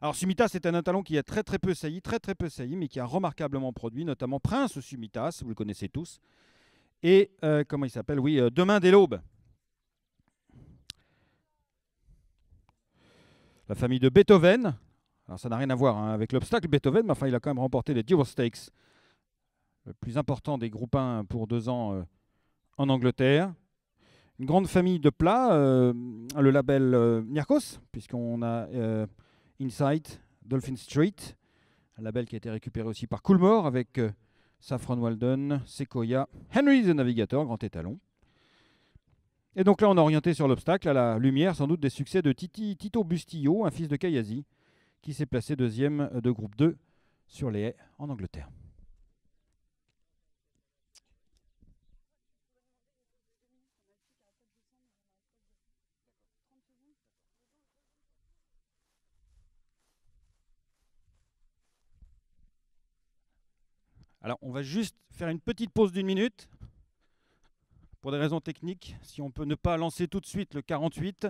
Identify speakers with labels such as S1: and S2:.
S1: Alors Sumitas, c'est un talon qui a très très peu sailli, très très peu sailli, mais qui a remarquablement produit, notamment Prince Sumitas, vous le connaissez tous, et euh, comment il s'appelle Oui, euh, Demain des l'aube. La famille de Beethoven. Alors ça n'a rien à voir hein, avec l'obstacle Beethoven, mais enfin il a quand même remporté les Dual Stakes, le plus important des groupes 1 pour deux ans euh, en Angleterre une grande famille de plats, le label Nierkos, puisqu'on a Inside, Dolphin Street, un label qui a été récupéré aussi par Coolmore avec euh, Saffron Walden, Sequoia, Henry the Navigator, grand étalon. Et donc là, on a orienté sur l'obstacle, à la lumière sans doute des succès de Tito Bustillo, un fils de Kayazi, qui s'est placé deuxième de groupe 2 sur les haies en Angleterre. Alors, on va juste faire une petite pause d'une minute. Pour des raisons techniques, si on peut ne pas lancer tout de suite le 48,